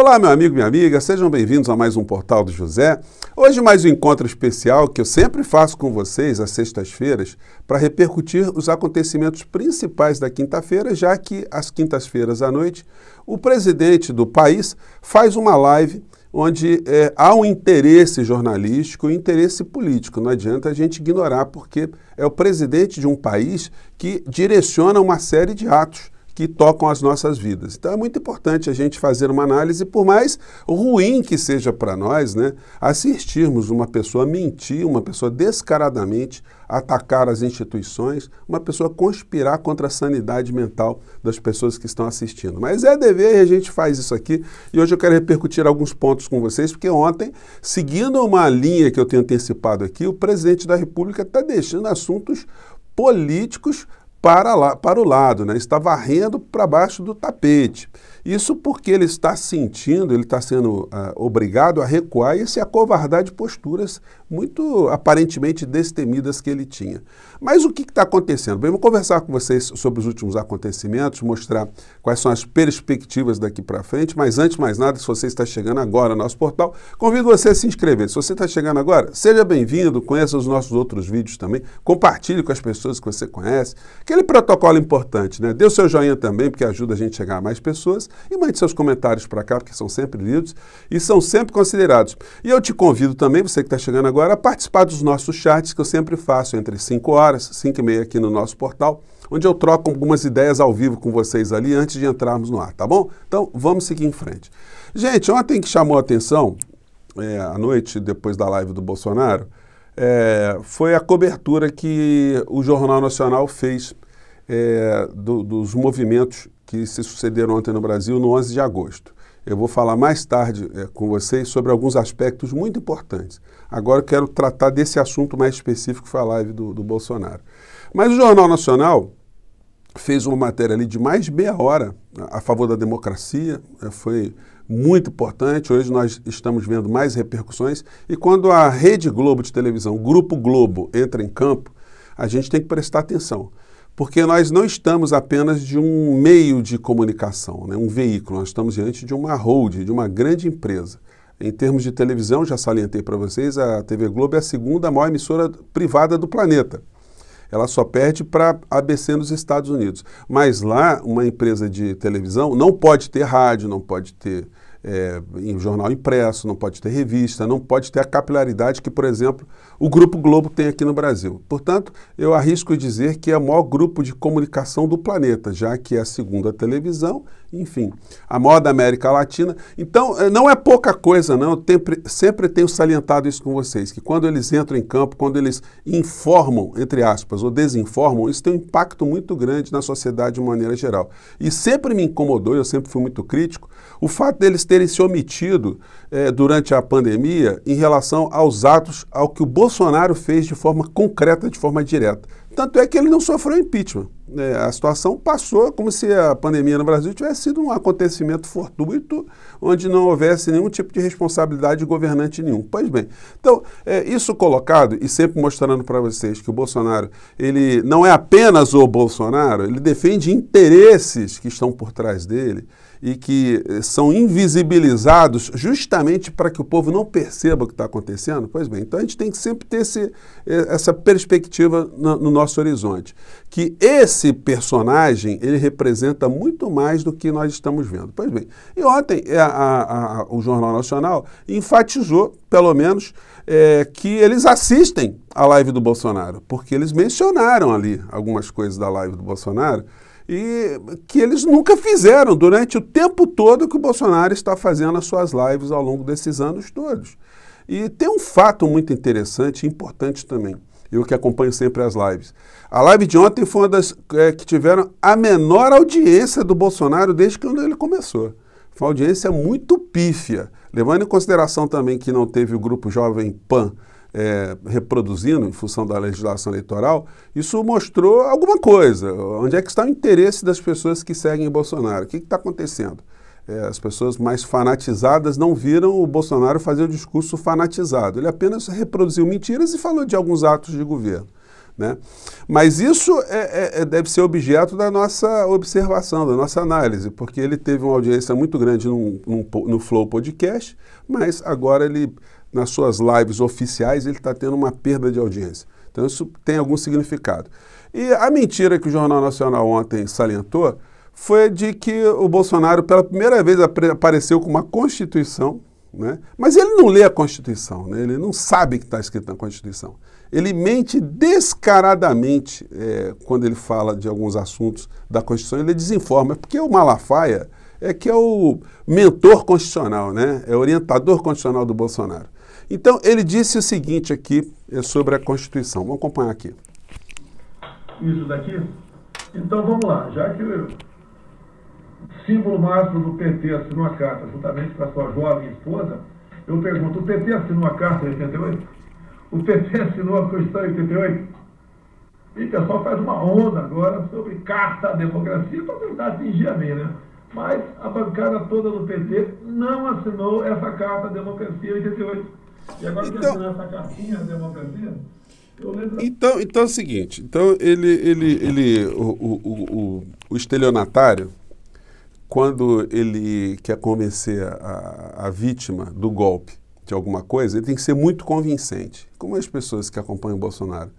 Olá, meu amigo, minha amiga, sejam bem-vindos a mais um Portal do José. Hoje, mais um encontro especial que eu sempre faço com vocês às sextas-feiras para repercutir os acontecimentos principais da quinta-feira, já que às quintas-feiras à noite o presidente do país faz uma live onde é, há um interesse jornalístico e um interesse político. Não adianta a gente ignorar, porque é o presidente de um país que direciona uma série de atos que tocam as nossas vidas. Então é muito importante a gente fazer uma análise, por mais ruim que seja para nós, né, assistirmos uma pessoa mentir, uma pessoa descaradamente atacar as instituições, uma pessoa conspirar contra a sanidade mental das pessoas que estão assistindo. Mas é dever e a gente faz isso aqui. E hoje eu quero repercutir alguns pontos com vocês, porque ontem, seguindo uma linha que eu tenho antecipado aqui, o presidente da República está deixando assuntos políticos para, lá, para o lado, né? está varrendo para baixo do tapete. Isso porque ele está sentindo, ele está sendo ah, obrigado a recuar e se acovardar de posturas muito aparentemente destemidas que ele tinha. Mas o que está acontecendo? Bem, vou conversar com vocês sobre os últimos acontecimentos, mostrar quais são as perspectivas daqui para frente, mas antes de mais nada, se você está chegando agora ao nosso portal, convido você a se inscrever. Se você está chegando agora, seja bem-vindo, conheça os nossos outros vídeos também, compartilhe com as pessoas que você conhece. Aquele protocolo importante, né? Dê o seu joinha também, porque ajuda a gente a chegar a mais pessoas, e mande seus comentários para cá, porque são sempre lidos e são sempre considerados. E eu te convido também, você que está chegando agora, agora a participar dos nossos chats que eu sempre faço entre 5 horas, 5 e meia aqui no nosso portal, onde eu troco algumas ideias ao vivo com vocês ali antes de entrarmos no ar, tá bom? Então vamos seguir em frente. Gente, ontem que chamou a atenção, é, à noite, depois da live do Bolsonaro, é, foi a cobertura que o Jornal Nacional fez é, do, dos movimentos que se sucederam ontem no Brasil no 11 de agosto. Eu vou falar mais tarde é, com vocês sobre alguns aspectos muito importantes. Agora eu quero tratar desse assunto mais específico que foi a live do, do Bolsonaro. Mas o Jornal Nacional fez uma matéria ali de mais de meia hora a favor da democracia, eh, foi muito importante. Hoje nós estamos vendo mais repercussões. E quando a Rede Globo de televisão, Grupo Globo, entra em campo, a gente tem que prestar atenção porque nós não estamos apenas de um meio de comunicação, né, um veículo, nós estamos diante de uma holding, de uma grande empresa. Em termos de televisão, já salientei para vocês, a TV Globo é a segunda maior emissora privada do planeta. Ela só perde para a ABC nos Estados Unidos. Mas lá, uma empresa de televisão não pode ter rádio, não pode ter é, em jornal impresso, não pode ter revista, não pode ter a capilaridade que, por exemplo, o Grupo Globo tem aqui no Brasil. Portanto, eu arrisco dizer que é o maior grupo de comunicação do planeta, já que é a segunda televisão, enfim, a maior da América Latina. Então, é, não é pouca coisa, não. Eu sempre, sempre tenho salientado isso com vocês, que quando eles entram em campo, quando eles informam, entre aspas, ou desinformam, isso tem um impacto muito grande na sociedade de maneira geral. E sempre me incomodou, eu sempre fui muito crítico, o fato deles terem se omitido eh, durante a pandemia em relação aos atos, ao que o Bolsonaro fez de forma concreta, de forma direta. Tanto é que ele não sofreu impeachment é, a situação passou como se a pandemia no Brasil tivesse sido um acontecimento fortuito, onde não houvesse nenhum tipo de responsabilidade de governante nenhum. Pois bem, então, é, isso colocado e sempre mostrando para vocês que o Bolsonaro, ele não é apenas o Bolsonaro, ele defende interesses que estão por trás dele e que é, são invisibilizados justamente para que o povo não perceba o que está acontecendo? Pois bem, então a gente tem que sempre ter esse, é, essa perspectiva no, no nosso horizonte. Que esse esse personagem ele representa muito mais do que nós estamos vendo. Pois bem, e ontem é, a, a, a, o Jornal Nacional enfatizou, pelo menos, é, que eles assistem à live do Bolsonaro, porque eles mencionaram ali algumas coisas da live do Bolsonaro e que eles nunca fizeram durante o tempo todo que o Bolsonaro está fazendo as suas lives ao longo desses anos todos. E tem um fato muito interessante e importante também eu que acompanho sempre as lives. A live de ontem foi uma das é, que tiveram a menor audiência do Bolsonaro desde que ele começou. Foi uma audiência muito pífia, levando em consideração também que não teve o grupo Jovem Pan é, reproduzindo em função da legislação eleitoral, isso mostrou alguma coisa. Onde é que está o interesse das pessoas que seguem Bolsonaro? O que está acontecendo? é, as pessoas mais fanatizadas não viram o Bolsonaro fazer o discurso fanatizado. Ele apenas reproduziu mentiras e falou de alguns atos de governo. Né? Mas isso é, é, é deve ser objeto da nossa observação, da nossa análise, porque ele teve uma audiência muito grande num, num, no Flow Podcast, mas agora ele, nas suas lives oficiais, ele está tendo uma perda de audiência. Então isso tem algum significado. E a mentira que o Jornal Nacional ontem salientou foi de que o Bolsonaro, pela primeira vez, apareceu com uma Constituição, né? mas ele não lê a Constituição, né? ele não sabe que está escrito na Constituição. Ele mente descaradamente é, quando ele fala de alguns assuntos da Constituição, ele desinforma, porque o Malafaia é que é o mentor constitucional, né? é o orientador constitucional do Bolsonaro. Então, ele disse o seguinte aqui é sobre a Constituição. Vamos acompanhar aqui. Isso daqui? Então vamos lá, já que eu símbolo máximo do PT assinou a carta juntamente com a sua jovem esposa, eu pergunto, o PT assinou a carta em 88? O PT assinou a Constituição em 88? E o pessoal faz uma onda agora sobre carta à democracia para tentar atingir a mim, né? Mas a bancada toda do PT não assinou essa carta à democracia em 88. E agora então... que assinou essa cartinha à democracia... Então, então é o seguinte, então ele, ele, ele, o, o, o, o estelionatário, quando ele quer convencer a, a, vítima do golpe de alguma coisa, ele tem que ser muito convincente. Como as pessoas que acompanham o Bolsonaro,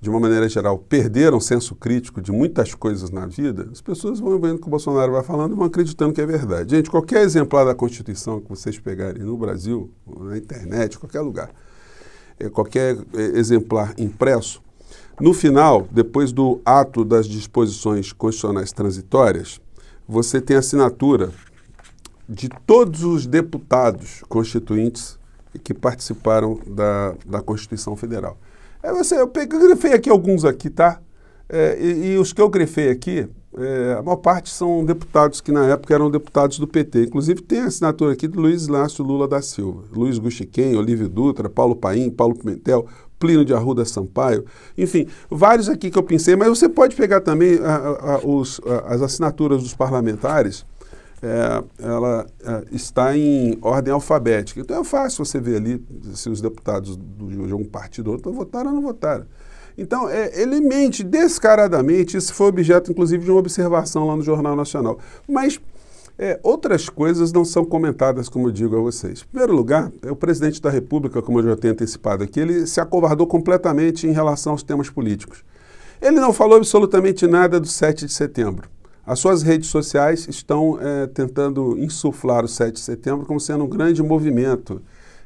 de uma maneira geral, perderam o senso crítico de muitas coisas na vida, as pessoas vão vendo que o Bolsonaro vai falando e vão acreditando que é verdade. Gente, qualquer exemplar da Constituição que vocês pegarem no Brasil, na internet, qualquer lugar, é, qualquer é, exemplar impresso, no final, depois do ato das disposições constitucionais transitórias, você tem assinatura de todos os deputados constituintes que participaram da, da Constituição Federal. É você, eu, peguei, eu grifei aqui alguns aqui, tá? É, e, e, os que eu grifei aqui, é, a maior parte são deputados que na época eram deputados do PT. Inclusive tem assinatura aqui de Luiz Inácio Lula da Silva, Luiz Guxiquem, Olívio Dutra, Paulo Paim, Paulo Pimentel, Plínio de Arruda Sampaio, enfim, vários aqui que eu pensei, mas você pode pegar também a, a, a, as assinaturas dos parlamentares, é, ela é, está em ordem alfabética. Então é fácil você ver ali se os deputados do, de um partido ou outro votaram ou não votaram. Então, é, ele mente descaradamente, isso foi objeto, inclusive, de uma observação lá no Jornal Nacional. Mas é, outras coisas não são comentadas, como eu digo a vocês. Em primeiro lugar, o presidente da República, como eu já tenho antecipado aqui, ele se acovardou completamente em relação aos temas políticos. Ele não falou absolutamente nada do 7 de setembro. As suas redes sociais estão é, tentando insuflar o 7 de setembro como sendo um grande movimento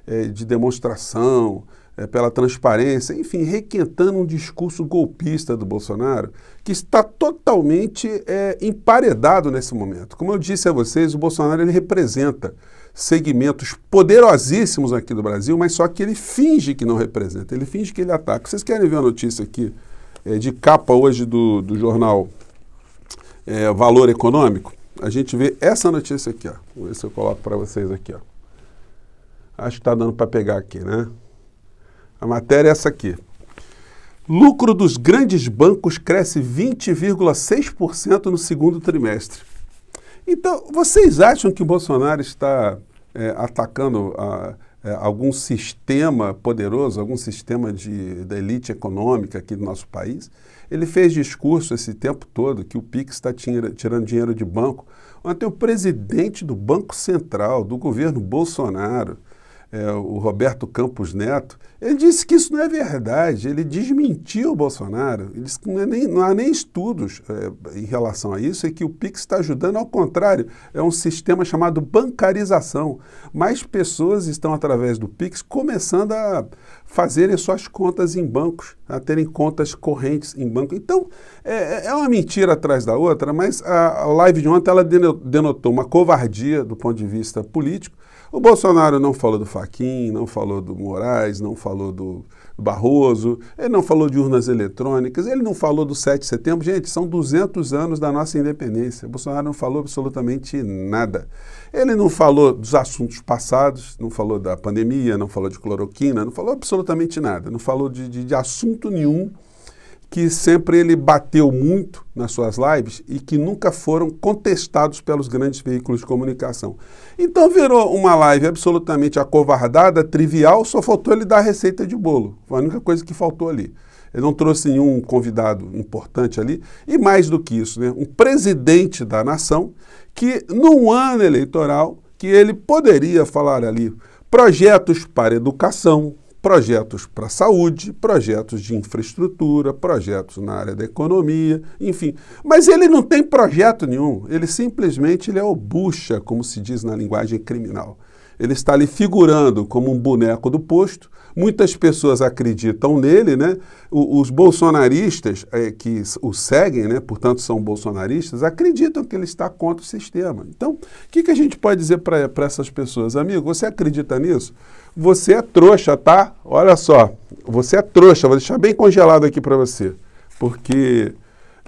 é, de demonstração, é, pela transparência, enfim, requentando um discurso golpista do Bolsonaro que está totalmente é, emparedado nesse momento. Como eu disse a vocês, o Bolsonaro ele representa segmentos poderosíssimos aqui do Brasil, mas só que ele finge que não representa, ele finge que ele ataca. Vocês querem ver a notícia aqui é, de capa hoje do, do jornal é, Valor Econômico? A gente vê essa notícia aqui, ó. Vou ver se eu coloco para vocês aqui, ó. Acho que está dando para pegar aqui, né? A matéria é essa aqui. Lucro dos grandes bancos cresce 20,6% no segundo trimestre. Então, vocês acham que o Bolsonaro está é, atacando a, é, algum sistema poderoso, algum sistema de, da elite econômica aqui do nosso país? Ele fez discurso esse tempo todo que o PIX está tirando dinheiro de banco. Ontem, o presidente do Banco Central, do governo Bolsonaro, é, o Roberto Campos Neto, ele disse que isso não é verdade, ele desmentiu o Bolsonaro, ele disse que não, é nem, não há nem estudos é, em relação a isso, e que o Pix está ajudando, ao contrário, é um sistema chamado bancarização. Mais pessoas estão, através do Pix, começando a fazerem suas contas em bancos, a terem contas correntes em banco. Então, é, é uma mentira atrás da outra, mas a, a live de ontem ela denotou uma covardia do ponto de vista político, o Bolsonaro não falou do Faquin, não falou do Moraes, não falou do Barroso, ele não falou de urnas eletrônicas, ele não falou do 7 de setembro. Gente, são 200 anos da nossa independência. O Bolsonaro não falou absolutamente nada. Ele não falou dos assuntos passados, não falou da pandemia, não falou de cloroquina, não falou absolutamente nada, não falou de, de, de assunto nenhum que sempre ele bateu muito nas suas lives e que nunca foram contestados pelos grandes veículos de comunicação. Então virou uma live absolutamente acovardada, trivial, só faltou ele dar a receita de bolo. Foi a única coisa que faltou ali. Ele não trouxe nenhum convidado importante ali. E mais do que isso, né? um presidente da nação que, num ano eleitoral, que ele poderia falar ali projetos para educação, projetos para a saúde, projetos de infraestrutura, projetos na área da economia, enfim. Mas ele não tem projeto nenhum, ele simplesmente ele é o bucha, como se diz na linguagem criminal. Ele está ali figurando como um boneco do posto, Muitas pessoas acreditam nele, né? os bolsonaristas é, que o seguem, né? Portanto, são bolsonaristas, acreditam que ele está contra o sistema. Então, o que, que a gente pode dizer para essas pessoas? Amigo, você acredita nisso? Você é trouxa, tá? Olha só, você é trouxa. Vou deixar bem congelado aqui para você, porque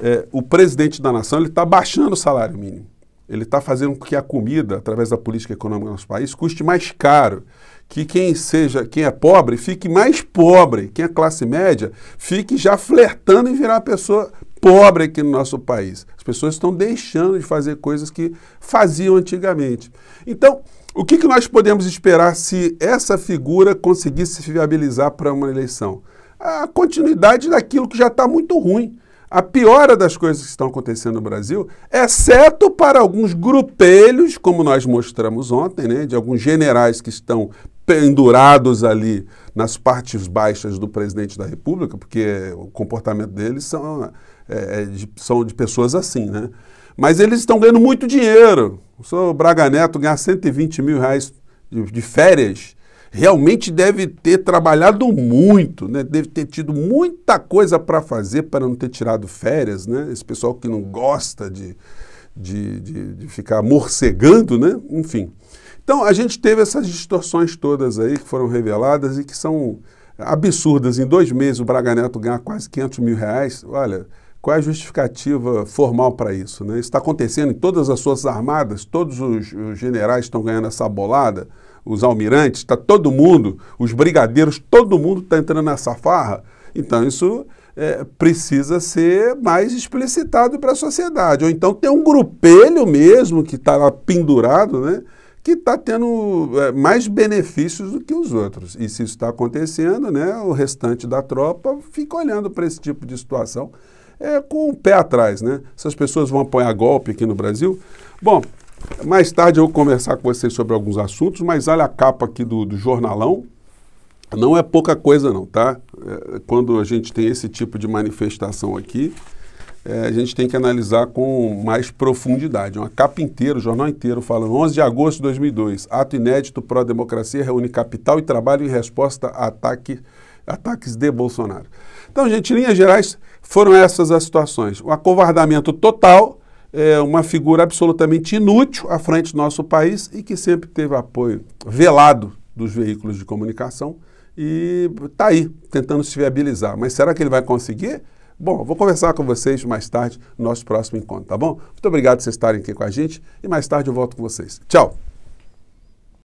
é, o presidente da nação ele está baixando o salário mínimo. Ele está fazendo com que a comida, através da política econômica do nosso país, custe mais caro que quem seja, quem é pobre, fique mais pobre, quem é classe média, fique já flertando em virar uma pessoa pobre aqui no nosso país. As pessoas estão deixando de fazer coisas que faziam antigamente. Então, o que, que nós podemos esperar se essa figura conseguir se viabilizar para uma eleição? A continuidade daquilo que já está muito ruim. A piora das coisas que estão acontecendo no Brasil, exceto para alguns grupelhos, como nós mostramos ontem, né, de alguns generais que estão pendurados ali nas partes baixas do presidente da República, porque o comportamento deles são, é, é, de, são de pessoas assim, né? Mas eles estão ganhando muito dinheiro. O senhor Braga Neto ganhar 120 mil reais de, de férias realmente deve ter trabalhado muito, né? deve ter tido muita coisa para fazer para não ter tirado férias. Né? Esse pessoal que não gosta de, de, de, de ficar morcegando, né? enfim. Então, a gente teve essas distorções todas aí que foram reveladas e que são absurdas. Em dois meses, o Braga Neto ganha quase 500 mil reais. Olha, qual é a justificativa formal para isso? Né? Isso está acontecendo em todas as Forças Armadas, todos os, os generais estão ganhando essa bolada, os almirantes, está todo mundo, os brigadeiros, todo mundo está entrando nessa farra. Então, isso é, precisa ser mais explicitado para a sociedade. Ou então tem um grupelho mesmo que está lá pendurado, né? que está tendo é, mais benefícios do que os outros. E se isso está acontecendo, né, o restante da tropa fica olhando para esse tipo de situação é, com o pé atrás. Né? Essas pessoas vão apoiar golpe aqui no Brasil. Bom, mais tarde eu vou conversar com vocês sobre alguns assuntos, mas olha a capa aqui do, do jornalão. Não é pouca coisa não, tá? É, quando a gente tem esse tipo de manifestação aqui, é, a gente tem que analisar com mais profundidade. Uma capa inteira, o jornal inteiro, falando 11 de agosto de 2002, ato inédito pró-democracia reúne capital e trabalho em resposta a ataque, ataques de Bolsonaro. Então, gente, em linhas gerais, foram essas as situações. o acovardamento total, é, uma figura absolutamente inútil à frente do nosso país e que sempre teve apoio velado dos veículos de comunicação e está aí, tentando se viabilizar. Mas será que ele vai conseguir? Bom, vou conversar com vocês mais tarde no nosso próximo encontro, tá bom? Muito obrigado por vocês estarem aqui com a gente e mais tarde eu volto com vocês. Tchau!